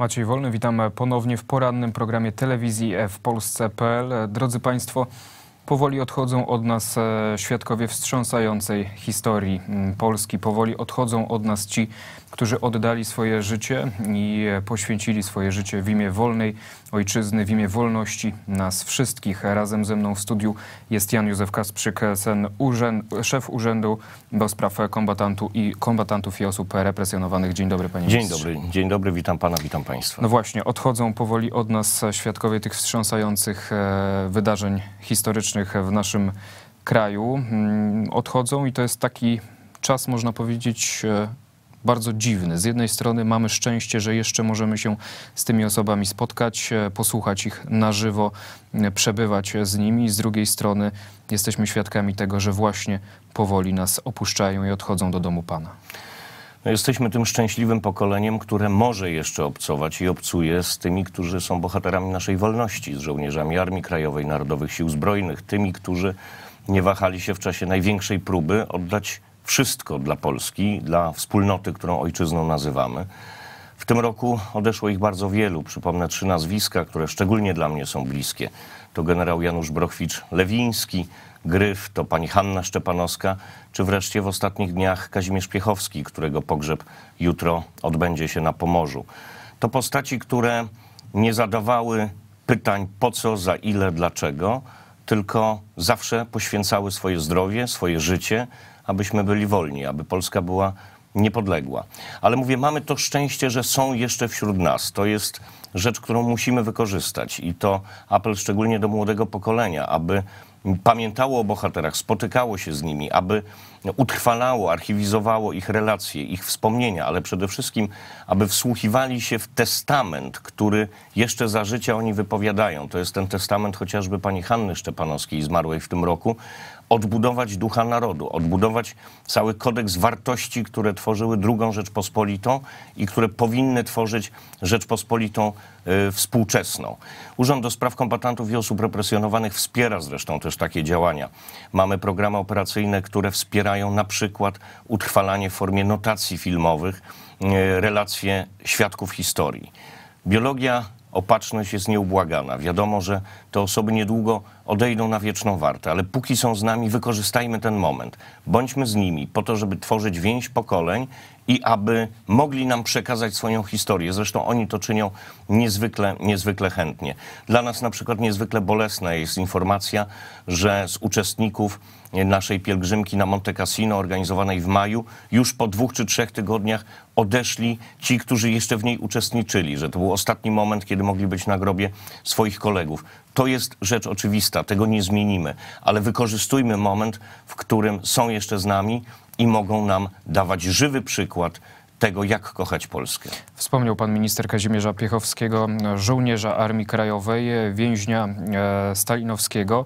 Maciej Wolny, witam ponownie w porannym programie telewizji w Polsce.pl. Drodzy Państwo, powoli odchodzą od nas e, świadkowie wstrząsającej historii mm, Polski, powoli odchodzą od nas ci którzy oddali swoje życie i poświęcili swoje życie w imię wolnej ojczyzny, w imię wolności nas wszystkich. Razem ze mną w studiu jest Jan Józef Kasprzyk, sen urzęd, szef Urzędu do Spraw kombatantu i, Kombatantów i Osób Represjonowanych. Dzień dobry, panie Dzień dobry, dzień dobry, witam pana, witam państwa. No właśnie, odchodzą powoli od nas świadkowie tych wstrząsających e, wydarzeń historycznych w naszym kraju. Mm, odchodzą i to jest taki czas, można powiedzieć, e, bardzo dziwny. Z jednej strony mamy szczęście, że jeszcze możemy się z tymi osobami spotkać, e, posłuchać ich na żywo, e, przebywać z nimi. Z drugiej strony jesteśmy świadkami tego, że właśnie powoli nas opuszczają i odchodzą do domu Pana. No, jesteśmy tym szczęśliwym pokoleniem, które może jeszcze obcować i obcuje z tymi, którzy są bohaterami naszej wolności, z żołnierzami Armii Krajowej, Narodowych Sił Zbrojnych, tymi, którzy nie wahali się w czasie największej próby oddać wszystko dla Polski, dla wspólnoty, którą ojczyzną nazywamy. W tym roku odeszło ich bardzo wielu. Przypomnę trzy nazwiska, które szczególnie dla mnie są bliskie. To generał Janusz Brochwicz-Lewiński, Gryf, to pani Hanna Szczepanowska, czy wreszcie w ostatnich dniach Kazimierz Piechowski, którego pogrzeb jutro odbędzie się na Pomorzu. To postaci, które nie zadawały pytań po co, za ile, dlaczego, tylko zawsze poświęcały swoje zdrowie, swoje życie, abyśmy byli wolni, aby Polska była niepodległa. Ale mówię, mamy to szczęście, że są jeszcze wśród nas. To jest rzecz, którą musimy wykorzystać i to apel szczególnie do młodego pokolenia, aby pamiętało o bohaterach, spotykało się z nimi, aby utrwalało, archiwizowało ich relacje, ich wspomnienia, ale przede wszystkim, aby wsłuchiwali się w testament, który jeszcze za życia oni wypowiadają. To jest ten testament chociażby pani Hanny Szczepanowskiej, zmarłej w tym roku, odbudować ducha narodu, odbudować cały kodeks wartości, które tworzyły drugą Rzeczpospolitą i które powinny tworzyć Rzeczpospolitą e, współczesną. Urząd do Spraw Kombatantów i Osób Represjonowanych wspiera zresztą też takie działania. Mamy programy operacyjne, które wspierają na przykład utrwalanie w formie notacji filmowych e, relacje świadków historii. Biologia opatrzność jest nieubłagana. Wiadomo, że te osoby niedługo odejdą na wieczną wartę, ale póki są z nami, wykorzystajmy ten moment. Bądźmy z nimi po to, żeby tworzyć więź pokoleń i aby mogli nam przekazać swoją historię. Zresztą oni to czynią niezwykle, niezwykle chętnie. Dla nas na przykład niezwykle bolesna jest informacja, że z uczestników naszej pielgrzymki na Monte Cassino organizowanej w maju, już po dwóch czy trzech tygodniach odeszli ci, którzy jeszcze w niej uczestniczyli, że to był ostatni moment, kiedy mogli być na grobie swoich kolegów. To jest rzecz oczywista, tego nie zmienimy, ale wykorzystujmy moment, w którym są jeszcze z nami, i mogą nam dawać żywy przykład tego, jak kochać Polskę. Wspomniał pan minister Kazimierza Piechowskiego, żołnierza Armii Krajowej, więźnia e, stalinowskiego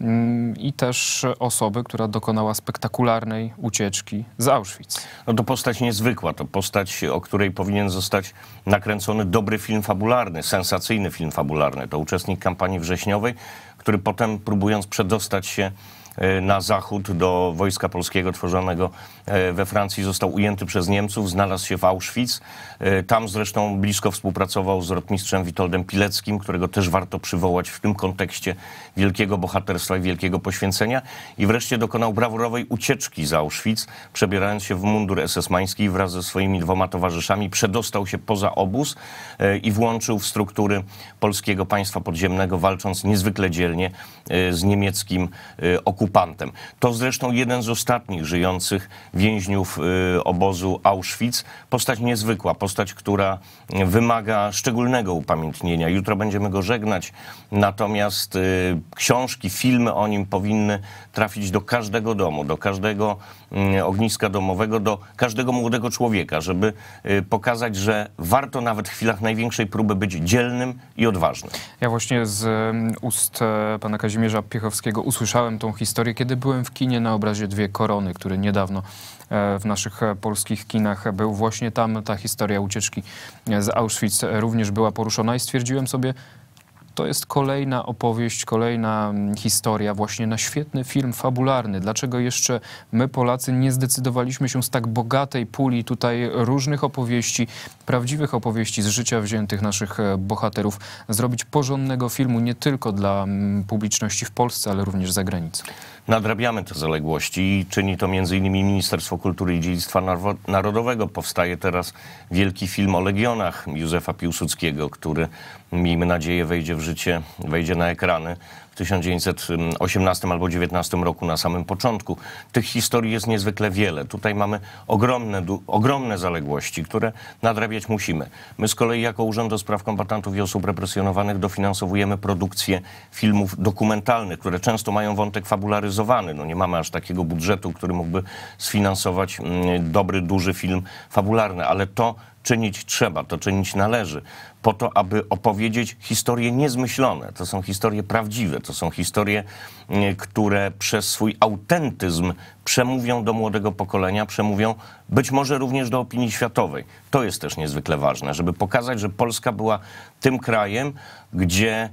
mm, i też osoby, która dokonała spektakularnej ucieczki z Auschwitz. No to postać niezwykła, to postać, o której powinien zostać nakręcony dobry film fabularny, sensacyjny film fabularny. To uczestnik kampanii wrześniowej, który potem próbując przedostać się na zachód do Wojska Polskiego tworzonego E, we Francji został ujęty przez Niemców, znalazł się w Auschwitz. E, tam zresztą blisko współpracował z rotmistrzem Witoldem Pileckim, którego też warto przywołać w tym kontekście wielkiego bohaterstwa i wielkiego poświęcenia. I wreszcie dokonał brawurowej ucieczki z Auschwitz, przebierając się w mundur SS-mański wraz ze swoimi dwoma towarzyszami przedostał się poza obóz e, i włączył w struktury polskiego państwa podziemnego, walcząc niezwykle dzielnie z niemieckim okupantem. To zresztą jeden z ostatnich żyjących więźniów y, obozu Auschwitz. Postać niezwykła, postać, która wymaga szczególnego upamiętnienia. Jutro będziemy go żegnać, natomiast y, książki, filmy o nim powinny trafić do każdego domu, do każdego Mm, ogniska domowego do każdego młodego człowieka, żeby y, pokazać, że warto nawet w chwilach największej próby być dzielnym i odważnym. Ja właśnie z mm, ust e, pana Kazimierza Piechowskiego usłyszałem tą historię, kiedy byłem w kinie na obrazie Dwie Korony, który niedawno e, w naszych e, polskich kinach był. Właśnie tam ta historia ucieczki z Auschwitz również była poruszona i stwierdziłem sobie, to jest kolejna opowieść, kolejna mm, historia właśnie na świetny film fabularny. Dlaczego jeszcze my Polacy nie zdecydowaliśmy się z tak bogatej puli tutaj różnych opowieści, prawdziwych opowieści z życia wziętych naszych e, bohaterów, zrobić porządnego filmu nie tylko dla mm, publiczności w Polsce, ale również za granicą? Nadrabiamy te zaległości i czyni to m.in. Ministerstwo Kultury i Dziedzictwa Narodowego. Powstaje teraz wielki film o Legionach Józefa Piłsudskiego, który miejmy nadzieję, wejdzie w życie, wejdzie na ekrany w 1918 albo 19 roku na samym początku. Tych historii jest niezwykle wiele. Tutaj mamy ogromne, ogromne zaległości, które nadrabiać musimy. My z kolei jako Urząd do Spraw Kombatantów i Osób Represjonowanych dofinansowujemy produkcję filmów dokumentalnych, które często mają wątek fabularyzowany. No nie mamy aż takiego budżetu, który mógłby sfinansować mm, dobry, duży film fabularny, ale to czynić trzeba, to czynić należy po to, aby opowiedzieć historie niezmyślone. To są historie prawdziwe, to są historie, mm, które przez swój autentyzm przemówią do młodego pokolenia, przemówią być może również do opinii światowej. To jest też niezwykle ważne, żeby pokazać, że Polska była tym krajem, gdzie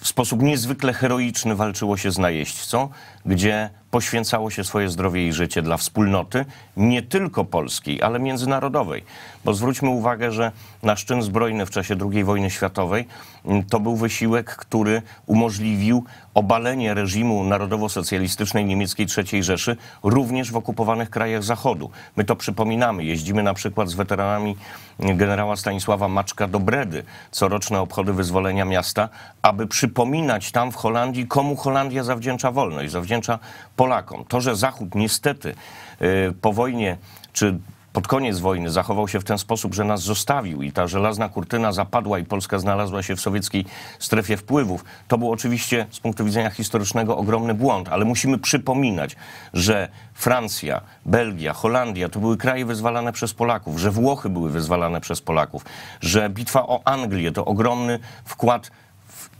w sposób niezwykle heroiczny walczyło się z najeźdźcą, gdzie poświęcało się swoje zdrowie i życie dla wspólnoty, nie tylko polskiej, ale międzynarodowej. Bo zwróćmy uwagę, że nasz czyn zbrojny w czasie II wojny światowej mm, to był wysiłek, który umożliwił obalenie reżimu narodowo-socjalistycznej niemieckiej III Rzeszy również w okupowanych krajach Zachodu. My to przypominamy. Jeździmy na przykład z weteranami mm, generała Stanisława Maczka do Bredy, coroczne obchody wyzwolenia miasta, aby przypominać tam w Holandii, komu Holandia zawdzięcza wolność. Zawdzięcza zawdzięcza Polakom. To, że Zachód niestety y, po wojnie czy pod koniec wojny zachował się w ten sposób, że nas zostawił i ta żelazna kurtyna zapadła i Polska znalazła się w sowieckiej strefie wpływów. To był oczywiście z punktu widzenia historycznego ogromny błąd, ale musimy przypominać, że Francja, Belgia, Holandia to były kraje wyzwalane przez Polaków, że Włochy były wyzwalane przez Polaków, że bitwa o Anglię to ogromny wkład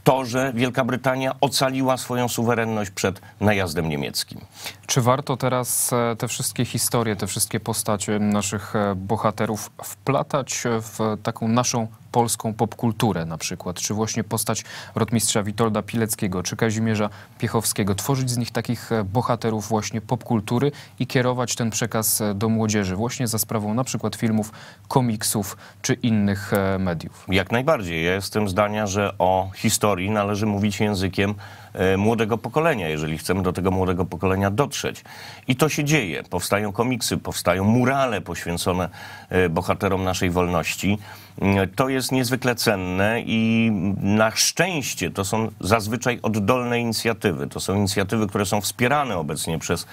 to, że Wielka Brytania ocaliła swoją suwerenność przed najazdem niemieckim. Czy warto teraz e, te wszystkie historie, te wszystkie postacie naszych e, bohaterów wplatać e, w taką naszą polską popkulturę na przykład, czy właśnie postać rotmistrza Witolda Pileckiego, czy Kazimierza Piechowskiego, tworzyć z nich takich e, bohaterów właśnie popkultury i kierować ten przekaz e, do młodzieży właśnie za sprawą na przykład filmów, komiksów czy innych e, mediów. Jak najbardziej. Ja jestem zdania, że o historii należy mówić językiem E, młodego pokolenia, jeżeli chcemy do tego młodego pokolenia dotrzeć. I to się dzieje. Powstają komiksy, powstają murale poświęcone e, bohaterom naszej wolności. E, to jest niezwykle cenne i na szczęście to są zazwyczaj oddolne inicjatywy. To są inicjatywy, które są wspierane obecnie przez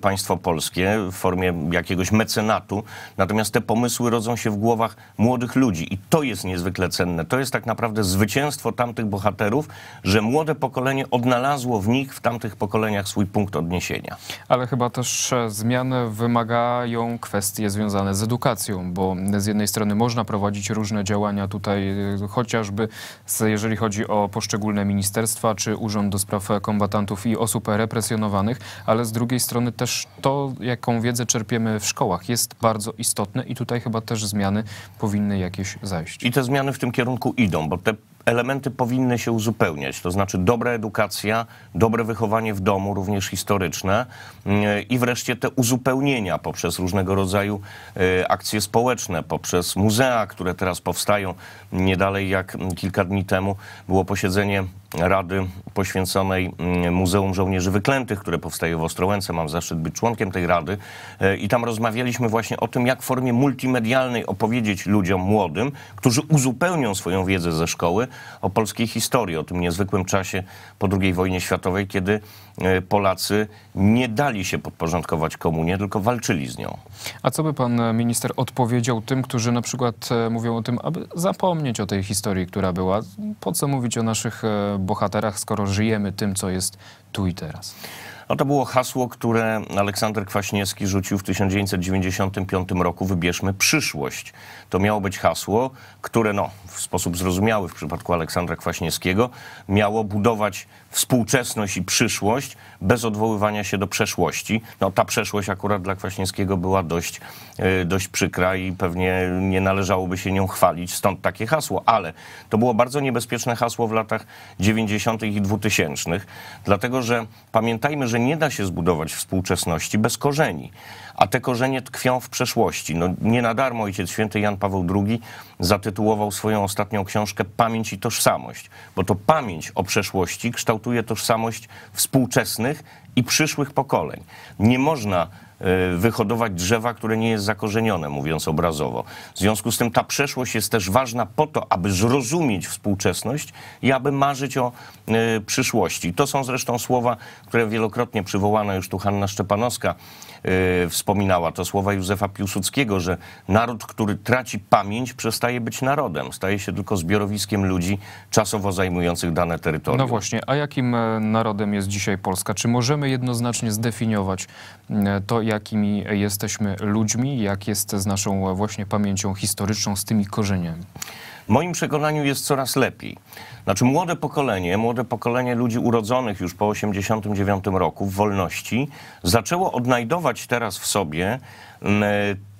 państwo polskie w formie jakiegoś mecenatu. Natomiast te pomysły rodzą się w głowach młodych ludzi i to jest niezwykle cenne. To jest tak naprawdę zwycięstwo tamtych bohaterów, że młode pokolenie odnalazło w nich, w tamtych pokoleniach swój punkt odniesienia. Ale chyba też e, zmiany wymagają kwestie związane z edukacją, bo z jednej strony można prowadzić różne działania tutaj, e, chociażby jeżeli chodzi o poszczególne ministerstwa czy Urząd do Spraw Kombatantów i osób represjonowanych, ale z drugiej strony też to, jaką wiedzę czerpiemy w szkołach jest bardzo istotne i tutaj chyba też zmiany powinny jakieś zajść. I te zmiany w tym kierunku idą, bo te elementy powinny się uzupełniać, to znaczy dobra edukacja, dobre wychowanie w domu, również historyczne mm, i wreszcie te uzupełnienia poprzez różnego rodzaju e, akcje społeczne, poprzez muzea, które teraz powstają. Nie dalej jak mm, kilka dni temu było posiedzenie Rady poświęconej mm, Muzeum Żołnierzy Wyklętych, które powstaje w Ostrołęce. Mam zaszczyt być członkiem tej rady. E, I tam rozmawialiśmy właśnie o tym, jak w formie multimedialnej opowiedzieć ludziom młodym, którzy uzupełnią swoją wiedzę ze szkoły, o polskiej historii, o tym niezwykłym czasie po II wojnie światowej, kiedy e, Polacy nie dali się podporządkować komunie, tylko walczyli z nią. A co by pan e, minister odpowiedział tym, którzy na przykład e, mówią o tym, aby zapomnieć o tej historii, która była? Po co mówić o naszych bohaterach, skoro żyjemy tym, co jest tu i teraz? No to było hasło, które Aleksander Kwaśniewski rzucił w 1995 roku, wybierzmy przyszłość. To miało być hasło, które no, w sposób zrozumiały w przypadku Aleksandra Kwaśniewskiego miało budować współczesność i przyszłość bez odwoływania się do przeszłości. No ta przeszłość akurat dla Kwaśniewskiego była dość, e, dość przykra i pewnie nie należałoby się nią chwalić, stąd takie hasło, ale to było bardzo niebezpieczne hasło w latach 90. i 2000, dlatego że pamiętajmy, że nie da się zbudować współczesności bez korzeni, a te korzenie tkwią w przeszłości. No nie na darmo ojciec święty Jan Paweł II zatytułował swoją ostatnią książkę Pamięć i tożsamość, bo to pamięć o przeszłości kształtuje kształtuje tożsamość współczesnych i przyszłych pokoleń. Nie można Y, wyhodować drzewa, które nie jest zakorzenione, mówiąc obrazowo. W związku z tym ta przeszłość jest też ważna po to, aby zrozumieć współczesność i aby marzyć o y, przyszłości. To są zresztą słowa, które wielokrotnie przywołana już tu Hanna Szczepanowska y, wspominała. To słowa Józefa Piłsudskiego, że naród, który traci pamięć, przestaje być narodem, staje się tylko zbiorowiskiem ludzi czasowo zajmujących dane terytorium. No właśnie, a jakim e, narodem jest dzisiaj Polska? Czy możemy jednoznacznie zdefiniować e, to, jakimi jesteśmy ludźmi, jak jest z naszą właśnie pamięcią historyczną, z tymi korzeniami? W moim przekonaniu jest coraz lepiej. Znaczy młode pokolenie, młode pokolenie ludzi urodzonych już po 89 roku w wolności zaczęło odnajdować teraz w sobie mm, e,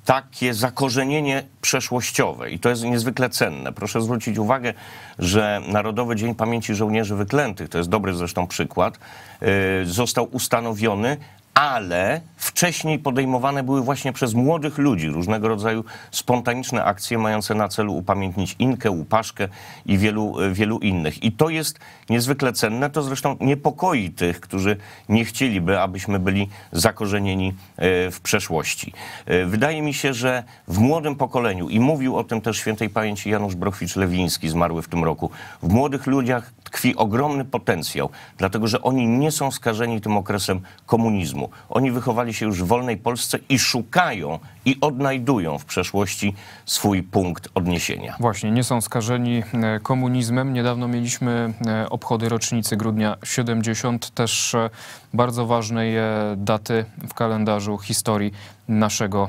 takie zakorzenienie przeszłościowe i to jest niezwykle cenne. Proszę zwrócić uwagę, że Narodowy Dzień Pamięci Żołnierzy Wyklętych, to jest dobry zresztą przykład, e, został ustanowiony ale wcześniej podejmowane były właśnie przez młodych ludzi różnego rodzaju spontaniczne akcje mające na celu upamiętnić Inkę, Łupaszkę i wielu, e, wielu innych. I to jest niezwykle cenne, to zresztą niepokoi tych, którzy nie chcieliby, abyśmy byli zakorzenieni e, w przeszłości. E, wydaje mi się, że w młodym pokoleniu, i mówił o tym też świętej pamięci Janusz brochwicz lewiński zmarły w tym roku, w młodych ludziach tkwi ogromny potencjał, dlatego że oni nie są skażeni tym okresem komunizmu. Oni wychowali się już w wolnej Polsce i szukają i odnajdują w przeszłości swój punkt odniesienia. Właśnie, nie są skażeni e, komunizmem. Niedawno mieliśmy e, obchody rocznicy grudnia 70, też e, bardzo ważnej daty w kalendarzu historii naszego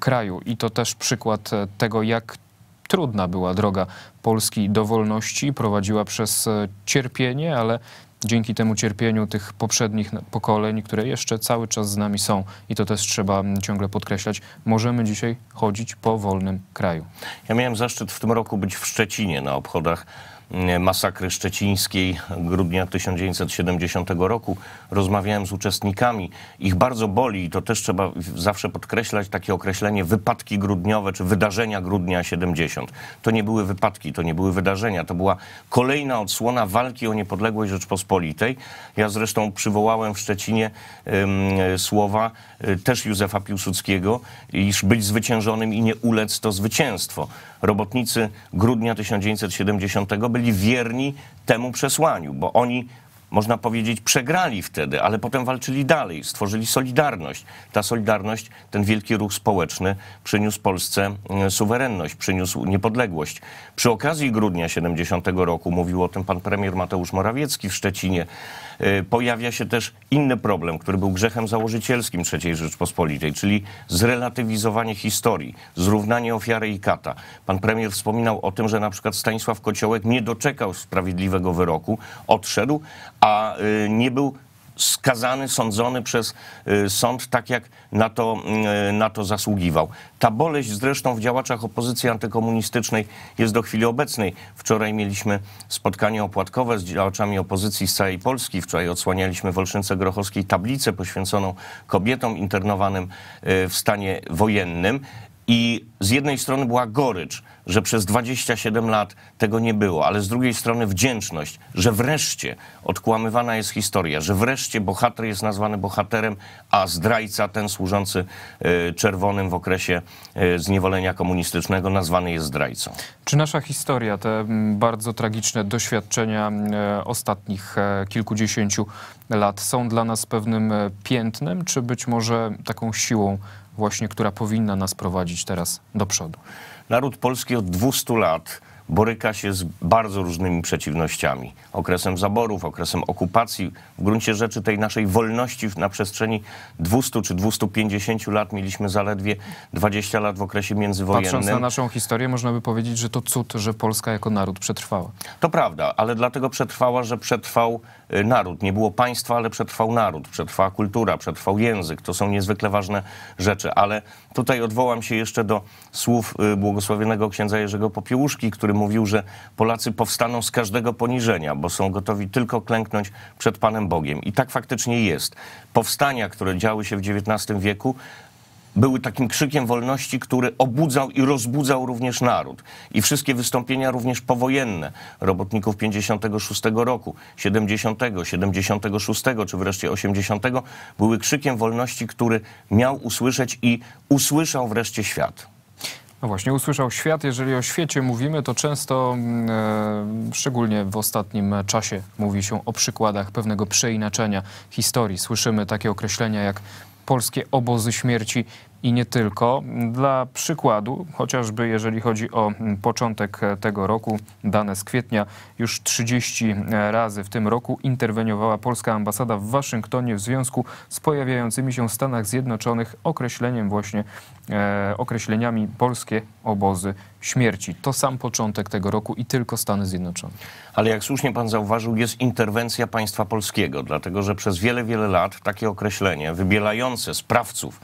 kraju. I to też przykład tego, jak trudna była droga Polski do wolności, prowadziła przez cierpienie, ale dzięki temu cierpieniu tych poprzednich pokoleń, które jeszcze cały czas z nami są i to też trzeba ciągle podkreślać, możemy dzisiaj chodzić po wolnym kraju. Ja miałem zaszczyt w tym roku być w Szczecinie na obchodach masakry szczecińskiej grudnia 1970 roku. Rozmawiałem z uczestnikami. Ich bardzo boli i to też trzeba zawsze podkreślać takie określenie wypadki grudniowe czy wydarzenia grudnia 70. To nie były wypadki, to nie były wydarzenia. To była kolejna odsłona walki o niepodległość Rzeczpospolitej. Ja zresztą przywołałem w Szczecinie słowa y, też Józefa Piłsudskiego, iż być zwyciężonym i nie ulec to zwycięstwo robotnicy grudnia 1970 byli wierni temu przesłaniu, bo oni można powiedzieć, przegrali wtedy, ale potem walczyli dalej, stworzyli Solidarność. Ta Solidarność, ten wielki ruch społeczny przyniósł Polsce e, suwerenność, przyniósł niepodległość. Przy okazji grudnia 70 roku, mówił o tym pan premier Mateusz Morawiecki w Szczecinie, e, pojawia się też inny problem, który był grzechem założycielskim III Rzeczpospolitej, czyli zrelatywizowanie historii, zrównanie ofiary i kata. Pan premier wspominał o tym, że na przykład Stanisław Kociołek nie doczekał sprawiedliwego wyroku, odszedł, a y, nie był skazany, sądzony przez y, sąd tak, jak na to, y, na to zasługiwał. Ta boleść zresztą w działaczach opozycji antykomunistycznej jest do chwili obecnej. Wczoraj mieliśmy spotkanie opłatkowe z działaczami opozycji z całej Polski. Wczoraj odsłanialiśmy w Olszynce Grochowskiej tablicę poświęconą kobietom internowanym w stanie wojennym. I z jednej strony była gorycz, że przez 27 lat tego nie było, ale z drugiej strony wdzięczność, że wreszcie odkłamywana jest historia, że wreszcie bohater jest nazwany bohaterem, a zdrajca, ten służący e, czerwonym w okresie e, zniewolenia komunistycznego, nazwany jest zdrajcą. Czy nasza historia, te bardzo tragiczne doświadczenia e, ostatnich kilkudziesięciu lat są dla nas pewnym piętnem, czy być może taką siłą? właśnie, która powinna nas prowadzić teraz do przodu. Naród polski od 200 lat boryka się z bardzo różnymi przeciwnościami. Okresem zaborów, okresem okupacji, w gruncie rzeczy tej naszej wolności na przestrzeni 200 czy 250 lat mieliśmy zaledwie 20 lat w okresie międzywojennym. Patrząc na naszą historię, można by powiedzieć, że to cud, że Polska jako naród przetrwała. To prawda, ale dlatego przetrwała, że przetrwał Y, naród. Nie było państwa, ale przetrwał naród, przetrwała kultura, przetrwał język. To są niezwykle ważne rzeczy, ale tutaj odwołam się jeszcze do słów y, błogosławionego księdza Jerzego Popiełuszki, który mówił, że Polacy powstaną z każdego poniżenia, bo są gotowi tylko klęknąć przed Panem Bogiem. I tak faktycznie jest. Powstania, które działy się w XIX wieku, były takim krzykiem wolności, który obudzał i rozbudzał również naród. I wszystkie wystąpienia również powojenne robotników 56 roku, 70, 76 czy wreszcie 80 były krzykiem wolności, który miał usłyszeć i usłyszał wreszcie świat. No właśnie, usłyszał świat. Jeżeli o świecie mówimy, to często, mm, e, szczególnie w ostatnim czasie, mówi się o przykładach pewnego przeinaczenia historii. Słyszymy takie określenia jak polskie obozy śmierci i nie tylko. Dla przykładu, chociażby jeżeli chodzi o mm, początek e, tego roku, dane z kwietnia, już 30 e, razy w tym roku interweniowała polska ambasada w Waszyngtonie w związku z pojawiającymi się w Stanach Zjednoczonych określeniem właśnie E, określeniami polskie obozy śmierci. To sam początek tego roku i tylko Stany Zjednoczone. Ale jak słusznie pan zauważył, jest interwencja państwa polskiego, dlatego że przez wiele, wiele lat takie określenie wybielające sprawców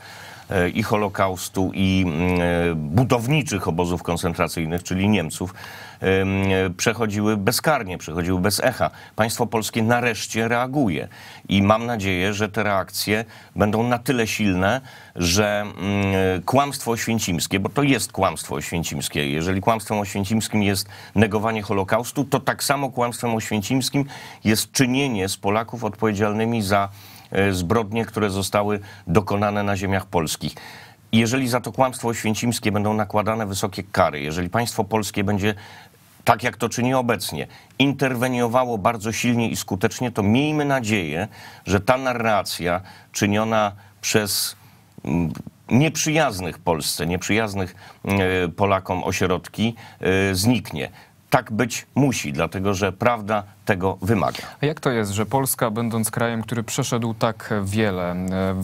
e, i Holokaustu, i mm, e, budowniczych obozów koncentracyjnych, czyli Niemców, przechodziły bezkarnie, przechodziły bez echa. Państwo polskie nareszcie reaguje i mam nadzieję, że te reakcje będą na tyle silne, że mm, kłamstwo Święcimskie, bo to jest kłamstwo Święcimskie. jeżeli kłamstwem Święcimskim jest negowanie Holokaustu, to tak samo kłamstwem Święcimskim jest czynienie z Polaków odpowiedzialnymi za e, zbrodnie, które zostały dokonane na ziemiach polskich jeżeli za to kłamstwo święcimskie będą nakładane wysokie kary, jeżeli państwo polskie będzie tak jak to czyni obecnie, interweniowało bardzo silnie i skutecznie, to miejmy nadzieję, że ta narracja czyniona przez mm, nieprzyjaznych Polsce, nieprzyjaznych e, Polakom ośrodki e, zniknie. Tak być musi, dlatego że prawda tego wymaga. A jak to jest, że Polska, będąc krajem, który przeszedł tak wiele,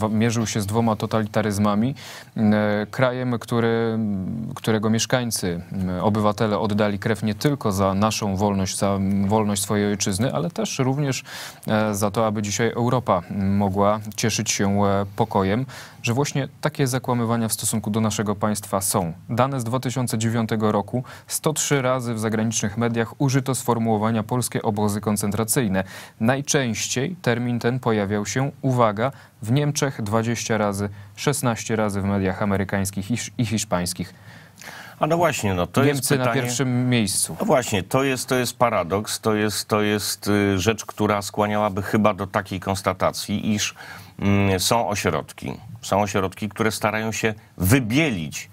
e, mierzył się z dwoma totalitaryzmami, e, krajem, który, którego mieszkańcy, e, obywatele oddali krew nie tylko za naszą wolność, za wolność swojej ojczyzny, ale też również za to, aby dzisiaj Europa mogła cieszyć się pokojem, że właśnie takie zakłamywania w stosunku do naszego państwa są. Dane z 2009 roku 103 razy w zagranicznych mediach użyto sformułowania polskie obozy obozy koncentracyjne. Najczęściej termin ten pojawiał się, uwaga, w Niemczech 20 razy, 16 razy w mediach amerykańskich i hiszpańskich. A no właśnie, no to Niemcy jest pytanie... na pierwszym miejscu. No właśnie, to jest, to jest paradoks, to jest, to jest y, rzecz, która skłaniałaby chyba do takiej konstatacji, iż mm, są ośrodki, są ośrodki, które starają się wybielić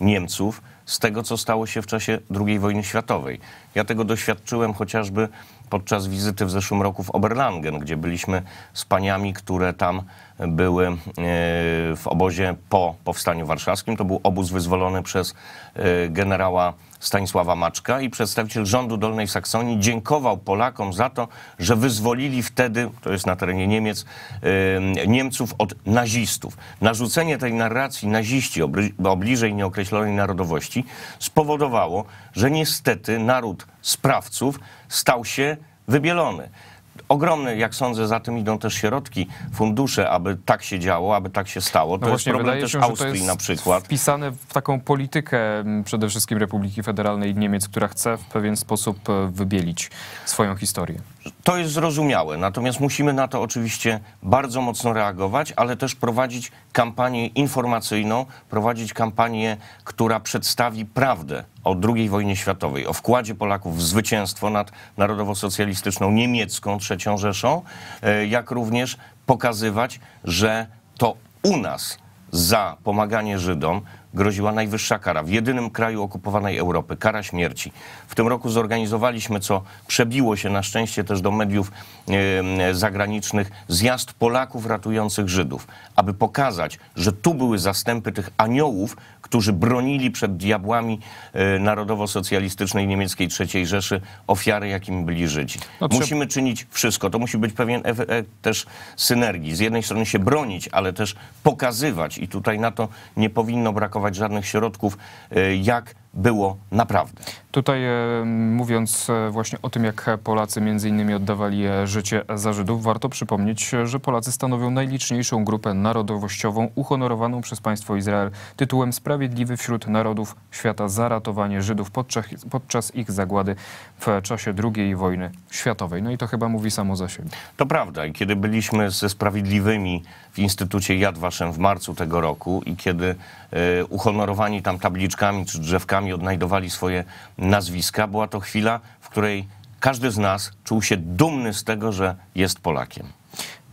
Niemców z tego, co stało się w czasie II wojny światowej. Ja tego doświadczyłem chociażby podczas wizyty w zeszłym roku w Oberlangen, gdzie byliśmy z paniami, które tam były e, w obozie po Powstaniu Warszawskim. To był obóz wyzwolony przez e, generała Stanisława Maczka i przedstawiciel rządu Dolnej Saksonii dziękował Polakom za to, że wyzwolili wtedy, to jest na terenie Niemiec, e, Niemców od nazistów. Narzucenie tej narracji naziści o bliżej nieokreślonej narodowości spowodowało, że niestety naród sprawców stał się wybielony ogromny, jak sądzę, za tym idą też środki, fundusze, aby tak się działo, aby tak się stało. To no właśnie, jest problem też się, Austrii na przykład. wpisane w taką politykę mm, przede wszystkim Republiki Federalnej Niemiec, która chce w pewien sposób e, wybielić swoją historię. To jest zrozumiałe, natomiast musimy na to oczywiście bardzo mocno reagować, ale też prowadzić kampanię informacyjną, prowadzić kampanię, która przedstawi prawdę o II wojnie światowej, o wkładzie Polaków w zwycięstwo nad narodowo-socjalistyczną niemiecką III Rzeszą, e, jak również pokazywać, że to u nas za pomaganie Żydom, groziła najwyższa kara w jedynym kraju okupowanej Europy kara śmierci. W tym roku zorganizowaliśmy, co przebiło się na szczęście też do mediów zagranicznych, zjazd Polaków ratujących Żydów, aby pokazać, że tu były zastępy tych aniołów, którzy bronili przed diabłami e, narodowo-socjalistycznej niemieckiej III Rzeszy ofiary, jakimi byli Żydzi. No, Musimy czynić wszystko. To musi być pewien efekt też synergii. Z jednej strony się bronić, ale też pokazywać i tutaj na to nie powinno brakować żadnych środków, e, jak było naprawdę. Tutaj e, mówiąc e, właśnie o tym, jak Polacy między innymi oddawali e, życie za Żydów, warto przypomnieć, że Polacy stanowią najliczniejszą grupę narodowościową uhonorowaną przez państwo Izrael tytułem Sprawiedliwy wśród Narodów Świata za ratowanie Żydów podczas, podczas ich zagłady w czasie II wojny światowej. No i to chyba mówi samo za siebie. To prawda. I kiedy byliśmy ze Sprawiedliwymi w Instytucie Yad w marcu tego roku i kiedy uhonorowani tam tabliczkami czy drzewkami sami odnajdowali swoje nazwiska. Była to chwila, w której każdy z nas czuł się dumny z tego, że jest Polakiem.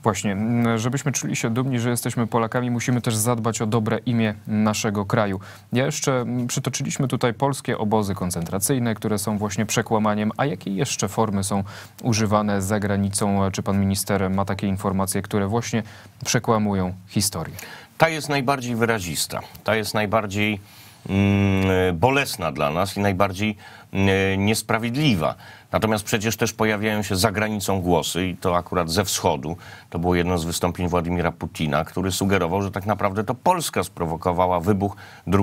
Właśnie, żebyśmy czuli się dumni, że jesteśmy Polakami, musimy też zadbać o dobre imię naszego kraju. Ja jeszcze przytoczyliśmy tutaj polskie obozy koncentracyjne, które są właśnie przekłamaniem. A jakie jeszcze formy są używane za granicą? Czy pan minister ma takie informacje, które właśnie przekłamują historię? Ta jest najbardziej wyrazista. Ta jest najbardziej Mm, bolesna dla nas i najbardziej mm, niesprawiedliwa. Natomiast przecież też pojawiają się za granicą głosy, i to akurat ze wschodu, to było jedno z wystąpień Władimira Putina, który sugerował, że tak naprawdę to Polska sprowokowała wybuch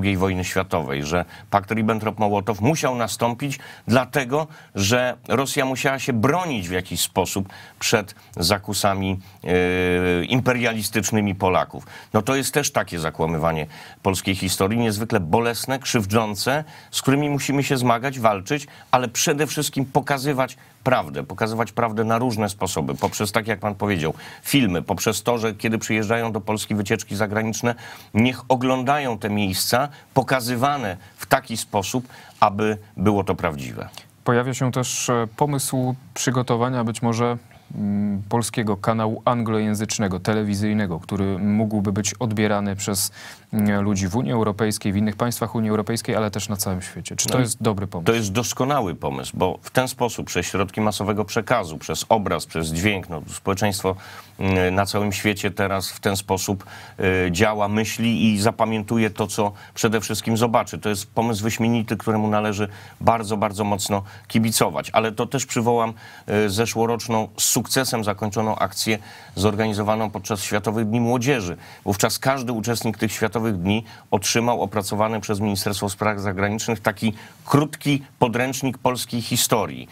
II wojny światowej, że pakt Ribbentrop-Mołotow musiał nastąpić, dlatego że Rosja musiała się bronić w jakiś sposób przed zakusami yy, imperialistycznymi Polaków. No to jest też takie zakłamywanie polskiej historii, niezwykle bolesne, krzywdzące, z którymi musimy się zmagać, walczyć, ale przede wszystkim pokazać, pokazywać prawdę, pokazywać prawdę na różne sposoby, poprzez, tak jak pan powiedział, filmy, poprzez to, że kiedy przyjeżdżają do Polski wycieczki zagraniczne, niech oglądają te miejsca pokazywane w taki sposób, aby było to prawdziwe. Pojawia się też e, pomysł przygotowania być może Mm, polskiego kanału anglojęzycznego, telewizyjnego, który mógłby być odbierany przez mm, ludzi w Unii Europejskiej, w innych państwach Unii Europejskiej, ale też na całym świecie. Czy to no jest dobry pomysł? To jest doskonały pomysł, bo w ten sposób przez środki masowego przekazu, przez obraz, przez dźwięk, no, społeczeństwo Y, na całym świecie teraz w ten sposób y, działa, myśli i zapamiętuje to, co przede wszystkim zobaczy. To jest pomysł wyśmienity, któremu należy bardzo, bardzo mocno kibicować. Ale to też przywołam y, zeszłoroczną z sukcesem zakończoną akcję zorganizowaną podczas Światowych Dni Młodzieży. Wówczas każdy uczestnik tych Światowych Dni otrzymał opracowany przez Ministerstwo Spraw Zagranicznych taki krótki podręcznik polskiej historii.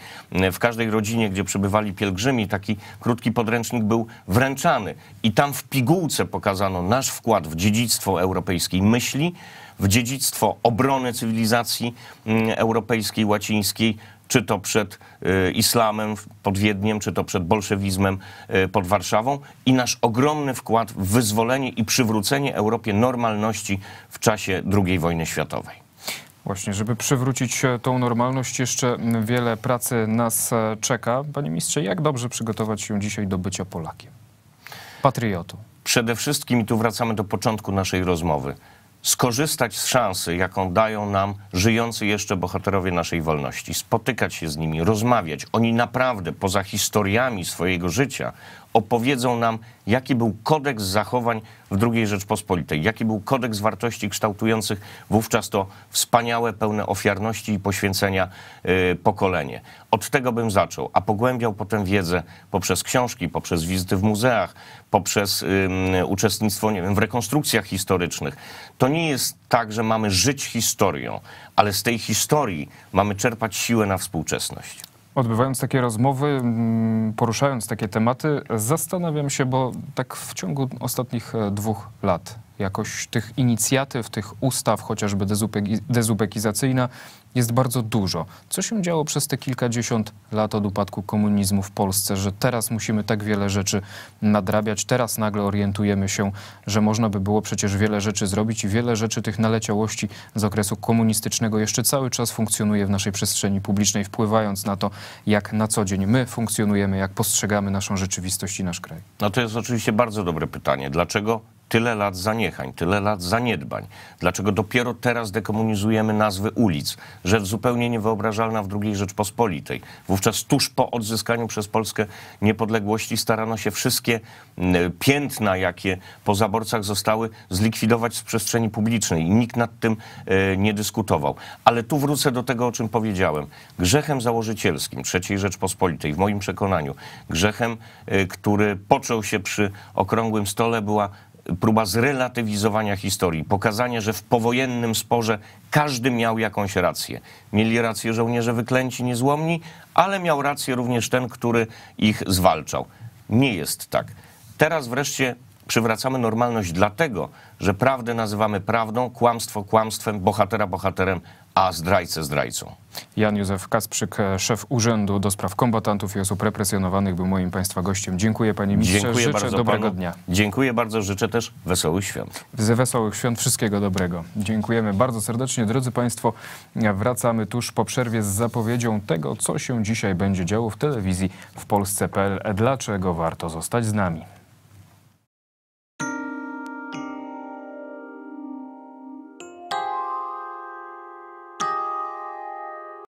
W każdej rodzinie, gdzie przebywali pielgrzymi, taki krótki podręcznik był wręczany i tam w pigułce pokazano nasz wkład w dziedzictwo europejskiej myśli, w dziedzictwo obrony cywilizacji mm, europejskiej, łacińskiej, czy to przed y, islamem pod Wiedniem, czy to przed bolszewizmem y, pod Warszawą i nasz ogromny wkład w wyzwolenie i przywrócenie Europie normalności w czasie II wojny światowej. Właśnie, żeby przywrócić tą normalność, jeszcze wiele pracy nas e, czeka. Panie ministrze, jak dobrze przygotować się dzisiaj do bycia Polakiem? Patriotą. Przede wszystkim, i tu wracamy do początku naszej rozmowy, skorzystać z szansy, jaką dają nam żyjący jeszcze bohaterowie naszej wolności, spotykać się z nimi, rozmawiać. Oni naprawdę poza historiami swojego życia, opowiedzą nam, jaki był kodeks zachowań w II Rzeczpospolitej, jaki był kodeks wartości kształtujących wówczas to wspaniałe, pełne ofiarności i poświęcenia y, pokolenie. Od tego bym zaczął, a pogłębiał potem wiedzę poprzez książki, poprzez wizyty w muzeach, poprzez uczestnictwo nie wiem, w rekonstrukcjach historycznych. To nie jest tak, że mamy żyć historią, ale z tej historii mamy czerpać siłę na współczesność. Odbywając takie rozmowy, mm, poruszając takie tematy, zastanawiam się, bo tak w ciągu ostatnich e, dwóch lat jakoś tych inicjatyw, tych ustaw, chociażby dezubekizacyjna, jest bardzo dużo. Co się działo przez te kilkadziesiąt lat od upadku komunizmu w Polsce, że teraz musimy tak wiele rzeczy nadrabiać, teraz nagle orientujemy się, że można by było przecież wiele rzeczy zrobić i wiele rzeczy tych naleciałości z okresu komunistycznego jeszcze cały czas funkcjonuje w naszej przestrzeni publicznej, wpływając na to, jak na co dzień my funkcjonujemy, jak postrzegamy naszą rzeczywistość i nasz kraj. No to jest oczywiście bardzo dobre pytanie. Dlaczego tyle lat zaniechań, tyle lat zaniedbań? Dlaczego dopiero teraz dekomunizujemy nazwy ulic? Rzecz zupełnie niewyobrażalna w II Rzeczpospolitej. Wówczas tuż po odzyskaniu przez Polskę niepodległości starano się wszystkie mm, piętna, jakie po zaborcach zostały, zlikwidować z przestrzeni publicznej i nikt nad tym e, nie dyskutował. Ale tu wrócę do tego, o czym powiedziałem. Grzechem założycielskim III Rzeczpospolitej, w moim przekonaniu, grzechem, e, który począł się przy okrągłym stole, była próba zrelatywizowania historii, pokazanie, że w powojennym sporze każdy miał jakąś rację. Mieli rację żołnierze wyklęci, niezłomni, ale miał rację również ten, który ich zwalczał. Nie jest tak. Teraz wreszcie przywracamy normalność dlatego, że prawdę nazywamy prawdą, kłamstwo kłamstwem, bohatera bohaterem, a zdrajcę zdrajcą. Jan Józef Kasprzyk, szef Urzędu do Spraw Kombatantów i Osób Represjonowanych, był moim Państwa gościem. Dziękuję Panie Ministrze, Dziękuję życzę bardzo dobrego panu. dnia. Dziękuję bardzo, życzę też wesołych świąt. Ze wesołych świąt wszystkiego dobrego. Dziękujemy bardzo serdecznie. Drodzy Państwo, wracamy tuż po przerwie z zapowiedzią tego, co się dzisiaj będzie działo w telewizji w Polsce.pl. Dlaczego warto zostać z nami?